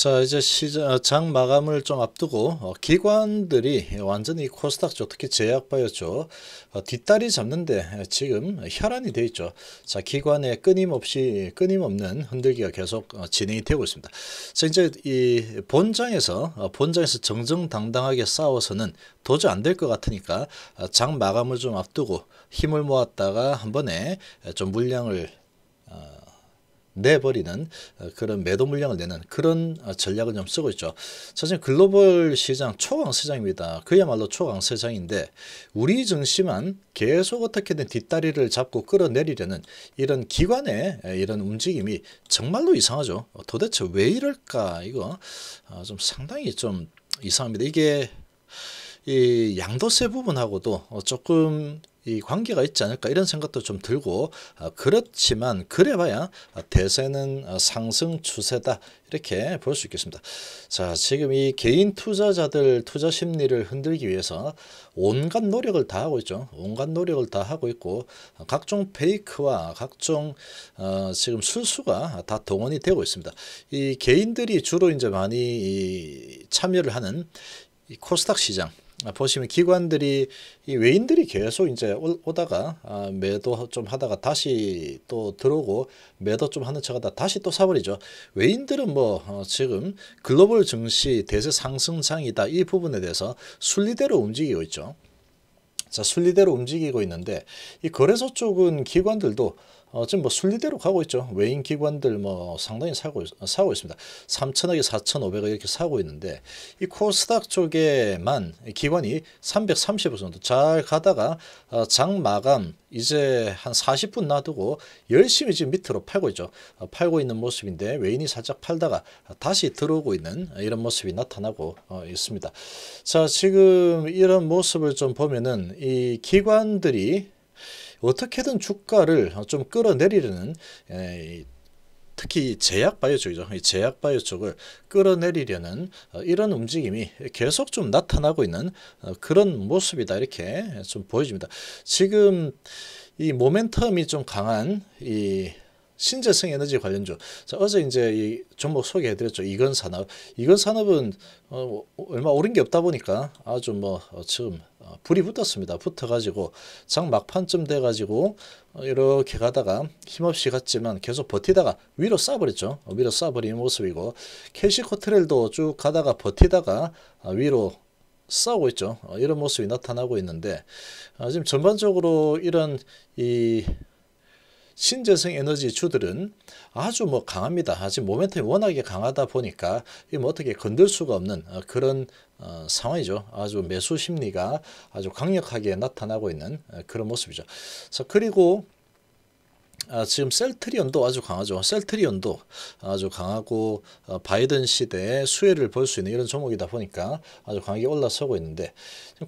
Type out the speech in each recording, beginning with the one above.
자 이제 시장 어, 장 마감을 좀 앞두고 어, 기관들이 완전히 코스닥 쪽 특히 제약바이죠 어, 뒷다리 잡는데 지금 혈안이 돼 있죠 자 기관에 끊임없이 끊임없는 흔들기가 계속 진행이 되고 있습니다 자 이제 이 본장에서 본장에서 정정당당하게 싸워서는 도저히 안 될 것 같으니까 장 마감을 좀 앞두고 힘을 모았다가 한 번에 좀 물량을 내버리는 어, 그런 매도 물량을 내는 그런 어, 전략을 좀 쓰고 있죠. 사실 글로벌 시장 초강 시장입니다. 그야말로 초강 시장인데 우리 증시만 계속 어떻게든 뒷다리를 잡고 끌어내리려는 이런 기관의 이런 움직임이 정말로 이상하죠. 어, 도대체 왜 이럴까 이거 좀 상당히 좀 이상합니다. 이게 이 양도세 부분하고도 조금 이 관계가 있지 않을까 이런 생각도 좀 들고 아, 그렇지만 그래봐야 대세는 상승 추세다 이렇게 볼 수 있겠습니다. 자 지금 이 개인 투자자들 투자 심리를 흔들기 위해서 온갖 노력을 다 하고 있죠. 온갖 노력을 다 하고 있고 각종 페이크와 각종 어, 지금 술수가 다 동원이 되고 있습니다. 이 개인들이 주로 이제 많이 참여를 하는 코스닥 시장 아, 보시면 기관들이 이 외인들이 계속 이제 오다가 아, 매도 좀 하다가 다시 또 들어오고 매도 좀 하는 척하다 다시 또 사버리죠. 외인들은 뭐 어, 지금 글로벌 증시 대세 상승장이다 이 부분에 대해서 순리대로 움직이고 있죠. 자 순리대로 움직이고 있는데 이 거래소 쪽은 기관들도 어, 지금 뭐 순리대로 가고 있죠. 외인 기관들 뭐 상당히 사고, 어, 사고 있습니다. 3천억에 4,500억 이렇게 사고 있는데 이 코스닥 쪽에만 기관이 330% 정도 잘 가다가 어, 장 마감 이제 한 40분 놔두고 열심히 지금 밑으로 팔고 있죠. 어, 팔고 있는 모습인데 외인이 살짝 팔다가 다시 들어오고 있는 이런 모습이 나타나고 어, 있습니다. 자, 지금 이런 모습을 좀 보면은 이 기관들이 어떻게든 주가를 좀 끌어내리려는 에, 예, 특히 제약 바이오 쪽이죠. 제약 바이오 쪽을 끌어내리려는 어, 이런 움직임이 계속 좀 나타나고 있는 어, 그런 모습이다 이렇게 좀 보여집니다. 지금 이 모멘텀이 좀 강한 이 신재생 에너지 관련주. 자, 어제 이제 이 종목 소개해드렸죠. 이건 산업. 이건 산업은 어, 얼마 오른 게 없다 보니까 아주 뭐 어, 지금 어, 불이 붙었습니다. 붙어가지고 장 막판쯤 돼가지고 어, 이렇게 가다가 힘없이 갔지만 계속 버티다가 위로 쏴버렸죠. 어, 위로 쏴버린 모습이고 캐시 코트렐도 쭉 가다가 버티다가 어, 위로 싸우고 있죠. 어, 이런 모습이 나타나고 있는데 어, 지금 전반적으로 이런 이 신재생 에너지 주들은 아주 뭐 강합니다. 하지 모멘텀이 워낙에 강하다 보니까 이뭐 어떻게 건들 수가 없는 어, 그런 어, 상황이죠. 아주 매수 심리가 아주 강력하게 나타나고 있는 어, 그런 모습이죠. 자, 그리고 아, 지금 셀트리온도 아주 강하죠. 셀트리온도 아주 강하고 바이든 시대의 수혜를 볼 수 있는 이런 종목이다 보니까 아주 강하게 올라서고 있는데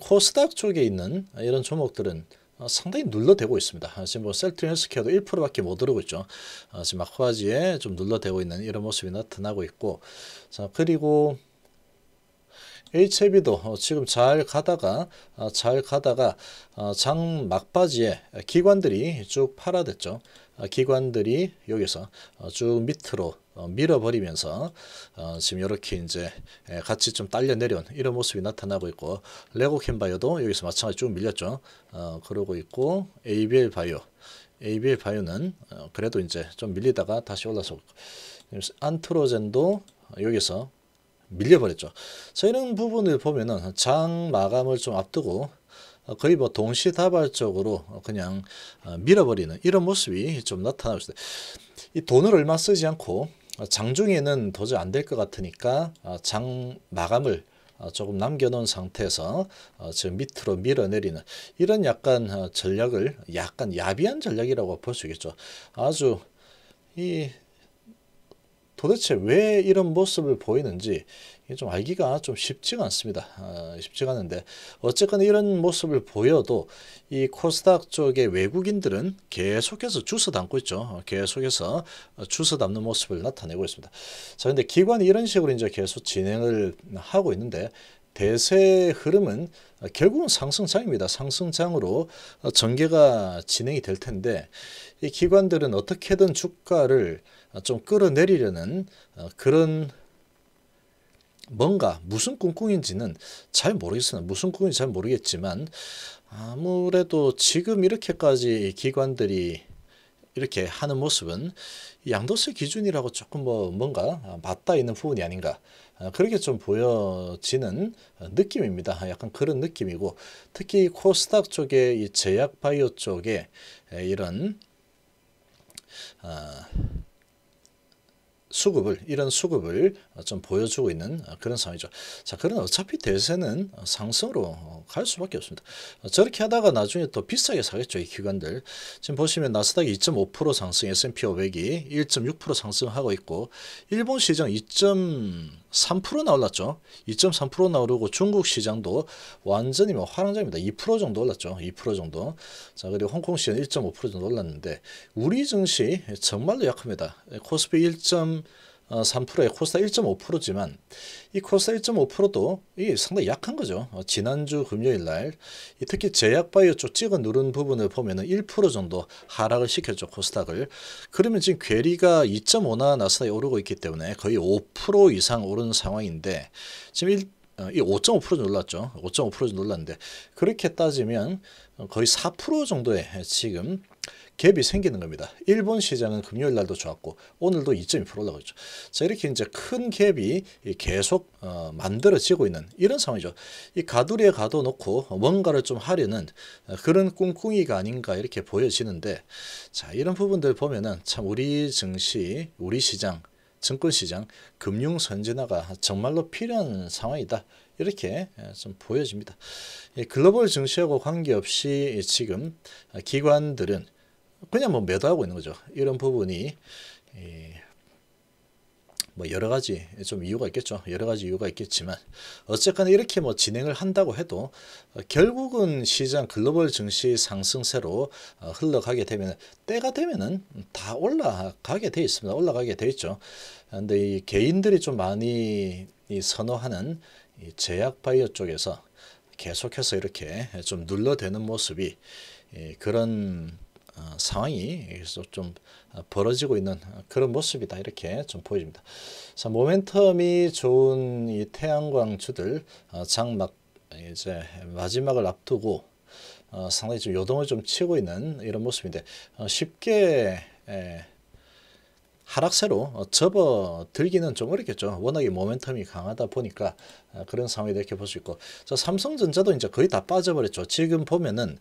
코스닥 쪽에 있는 이런 종목들은 어, 상당히 눌러대고 있습니다. 아, 지금 뭐 셀트 헬스케어도 1%밖에 못오고 있죠. 아, 지금 마코아지에 좀 눌러대고 있는 이런 모습이 나타나고 있고 자 그리고 HB도 어, 지금 잘 가다가 어, 잘 가다가 장 막바지에 기관들이 쭉 팔아댔죠. 아, 기관들이 여기서 쭉 밑으로 어, 밀어버리면서 어, 지금 이렇게 이제 예, 같이 좀 딸려 내려온 이런 모습이 나타나고 있고 레고 캔바이오도 여기서 마찬가지 쭉 밀렸죠. 어, 그러고 있고 ABL 바이오 ABL 바이오는 어, 그래도 이제 좀 밀리다가 다시 올라서 안트로젠도 여기서 밀려버렸죠. 자 이런 부분을 보면은 장 마감을 좀 앞두고 어, 거의 뭐 동시다발적으로 그냥 어, 밀어버리는 이런 모습이 좀 나타나고 있어요. 이 돈을 얼마 쓰지 않고 어, 장중에는 도저히 안 될 것 같으니까 어, 장 마감을 어, 조금 남겨놓은 상태에서 저 밑으로 밀어내리는 이런 약간 전략을 약간 야비한 전략이라고 볼 수 있겠죠. 아주 이 도대체 왜 이런 모습을 보이는지 좀 알기가 좀 쉽지가 않습니다. 아, 쉽지가 않은데 어쨌거나 이런 모습을 보여도 이 코스닥 쪽의 외국인들은 계속해서 주스 담고 있죠. 계속해서 주스 담는 모습을 나타내고 있습니다. 자, 근데 기관이 이런 식으로 이제 계속 진행을 하고 있는데 대세 흐름은 결국은 상승장입니다. 상승장으로 전개가 진행이 될 텐데 이 기관들은 어떻게든 주가를 어, 좀 끌어내리려는 어, 그런 뭔가 무슨 꿍꿍인지는 잘 모르겠으나 무슨 꿍인지 잘 모르겠지만 아무래도 지금 이렇게까지 기관들이 이렇게 하는 모습은 양도세 기준이라고 조금 뭐 뭔가 맞닿 있는 부분이 아닌가 어, 그렇게 좀 보여지는 느낌입니다. 약간 그런 느낌이고 특히 코스닥 쪽에 이 제약 바이오 쪽에 이런 아 수급을 이런 수급을 좀 보여주고 있는 그런 상황이죠. 자, 그런 어차피 대세는 상승으로 갈 수밖에 없습니다. 저렇게 하다가 나중에 또 비싸게 사겠죠. 이 기관들. 지금 보시면 나스닥이 2.5% 상승, S&P 500이 1.6% 상승하고 있고 일본 시장 2.3% 나올랐죠. 2.3% 나오르고 중국 시장도 완전히 뭐 화랑장입니다. 2% 정도 올랐죠. 2% 정도. 자, 그리고 홍콩 시장 1.5% 정도 올랐는데 우리 증시 정말로 약합니다. 코스피 1. 3%에 코스닥 1.5%지만 이 코스닥 1.5%도 이 상당히 약한 거죠. 어, 지난주 금요일 날 특히 제약바이오 쪽 찍어 누른 부분을 보면은 1% 정도 하락을 시켰죠. 코스닥을. 그러면 지금 괴리가 2.5나 나스닥이 오르고 있기 때문에 거의 5% 이상 오른 상황인데 지금 1, 어, 이5.5% 올랐죠. 5.5% 올랐는데 그렇게 따지면 어, 거의 4% 정도의 지금 갭이 생기는 겁니다. 일본 시장은 금요일 날도 좋았고 오늘도 2.2% 올라갔죠. 자 이렇게 이제 큰 갭이 계속 어, 만들어지고 있는 이런 상황이죠. 이 가두리에 가둬놓고 뭔가를 좀 하려는 어, 그런 꿍꿍이가 아닌가 이렇게 보여지는데 자 이런 부분들 보면은 참 우리 증시, 우리 시장 증권시장 금융 선진화가 정말로 필요한 상황이다. 이렇게 어, 좀 보여집니다. 글로벌 증시하고 관계없이 지금 기관들은 그냥 뭐 매도하고 있는 거죠. 이런 부분이 뭐 여러 가지 좀 이유가 있겠죠. 여러 가지 이유가 있겠지만 어쨌거나 이렇게 뭐 진행을 한다고 해도 결국은 시장 글로벌 증시 상승세로 어, 흘러가게 되면 때가 되면은 다 올라가게 돼 있습니다. 올라가게 돼 있죠. 근데 이 개인들이 좀 많이 선호하는 이 제약 바이오 쪽에서 계속해서 이렇게 좀 눌러대는 모습이 그런 어, 상황이 그래좀 어, 벌어지고 있는 그런 모습이다 이렇게 좀보여니다자 모멘텀이 좋은 이 태양광주들 어, 장막 이제 마지막을 앞두고 상당히 좀 요동을 좀 치고 있는 이런 모습인데 쉽게 하락세로 접어들기는 좀 어렵겠죠. 워낙에 모멘텀이 강하다 보니까 그런 상황이 이렇게 볼 수 있고 자, 삼성전자도 이제 거의 다 빠져버렸죠. 지금 보면은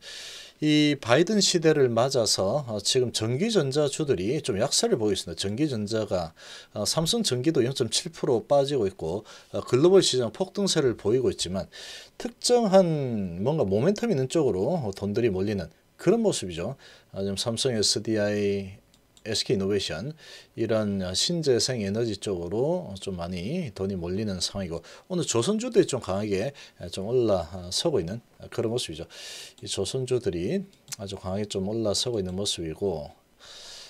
이 바이든 시대를 맞아서 어, 지금 전기전자주들이 좀 약세를 보이고 있습니다. 전기전자가 어, 삼성 전기도 0.7% 빠지고 있고 어, 글로벌 시장 폭등세를 보이고 있지만 특정한 뭔가 모멘텀 있는 쪽으로 돈들이 몰리는 그런 모습이죠. 지금 삼성 SDI, SK 이노베이션 이런 신재생 에너지 쪽으로 좀 많이 돈이 몰리는 상황이고 오늘 조선주들이 좀 강하게 좀 올라서고 있는 그런 모습이죠. 이 조선주들이 아주 강하게 좀 올라서고 있는 모습이고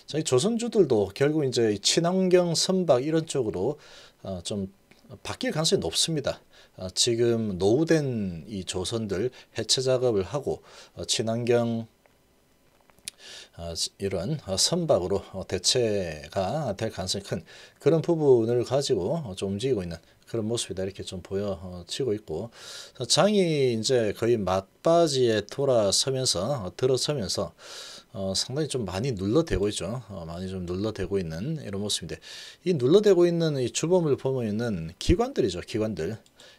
저희 조선주들도 결국 이제 친환경 선박 이런 쪽으로 어, 좀 바뀔 가능성이 높습니다. 어, 지금 노후된 이 조선들 해체 작업을 하고 어, 친환경 어, 이런 어, 선박으로 어, 대체가 될 가능성이 큰 그런 부분을 가지고 좀 움직이고 있는 그런 모습이다 이렇게 좀 보여지고 있고 장이 이제 거의 막바지에 돌아서면서 들어서면서 어, 상당히 좀 많이 눌러대고 있죠. 어, 많이 좀 눌러대고 있는 이런 모습인데 이 눌러대고 있는 이 주범을 보면 있는 기관들이죠. 기관들.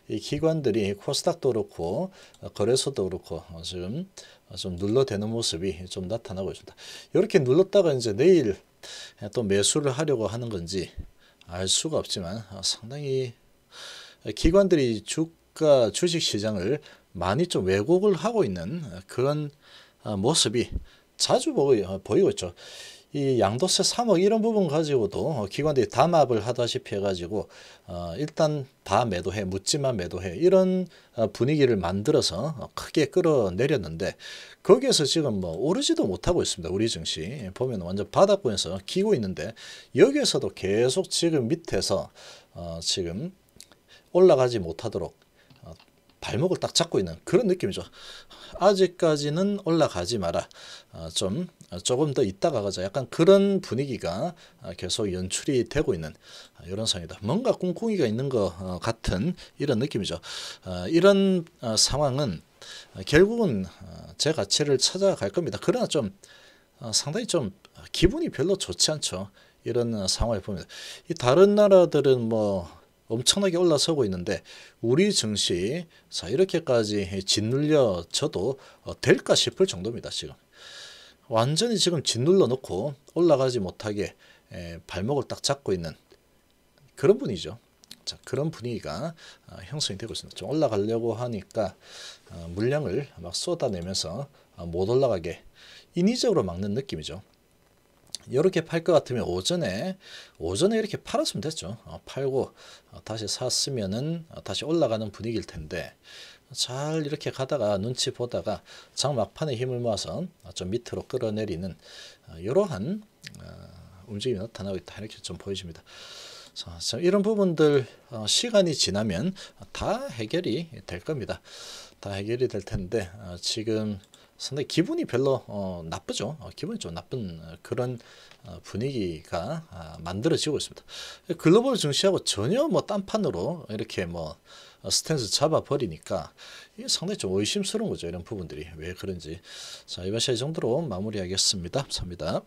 이 기관들이 코스닥도 그렇고 어, 거래소도 그렇고 어, 지금 어, 좀 눌러대는 모습이 좀 나타나고 있습니다. 이렇게 눌렀다가 이제 내일 또 매수를 하려고 하는 건지 알 수가 없지만 상당히 기관들이 주가 주식 시장을 많이 좀 왜곡을 하고 있는 그런 모습이 자주 어, 보이고 있죠. 이 양도세 3억 이런 부분 가지고도 어, 기관들이 담합을 하다시피 해가지고 어, 일단 다 매도해 묻지만 매도해 이런 분위기를 만들어서 크게 끌어내렸는데 거기에서 지금 뭐 오르지도 못하고 있습니다. 우리 증시 보면 완전 바닥권에서 기고 있는데 여기에서도 계속 지금 밑에서 지금 올라가지 못하도록 발목을 딱 잡고 있는 그런 느낌이죠. 아직까지는 올라가지 마라. 어, 좀 조금 더 있다가 가자. 약간 그런 분위기가 어, 계속 연출이 되고 있는 어, 이런 상황이다. 뭔가 꿍꿍이가 있는 것 같은 이런 느낌이죠. 이런 상황은 결국은 제 가치를 찾아갈 겁니다. 그러나 좀 상당히 좀 기분이 별로 좋지 않죠. 이런 상황을 봅니 다른 나라들은 뭐 엄청나게 올라서고 있는데 우리 증시 자 이렇게까지 짓눌려져도 어, 될까 싶을 정도입니다. 지금 완전히 지금 짓눌러 놓고 올라가지 못하게 발목을 딱 잡고 있는 그런 분이죠. 자, 그런 분위기가 어, 형성이 되고 있습니다. 좀 올라가려고 하니까 어, 물량을 막 쏟아내면서 못 올라가게 인위적으로 막는 느낌이죠. 이렇게 팔 것 같으면 오전에 오전에 이렇게 팔았으면 됐죠. 어, 팔고 어, 다시 샀으면은 어, 다시 올라가는 분위기일 텐데 잘 이렇게 가다가 눈치 보다가 장 막판에 힘을 모아서 어, 좀 밑으로 끌어내리는 이러한 어, 어, 움직임이 나타나고 있다 이렇게 좀 보여집니다. 자, 이런 부분들 어, 시간이 지나면 다 해결이 될 겁니다. 다 해결이 될 텐데 어, 지금 상당히 기분이 별로 어, 나쁘죠. 기분이 좀 나쁜 그런 분위기가 아, 만들어지고 있습니다. 글로벌 증시하고 전혀 뭐 딴판으로 이렇게 뭐 스탠스 잡아버리니까 이게 상당히 좀 의심스러운 거죠. 이런 부분들이 왜 그런지. 자, 이번 시간 정도로 마무리하겠습니다. 감사합니다.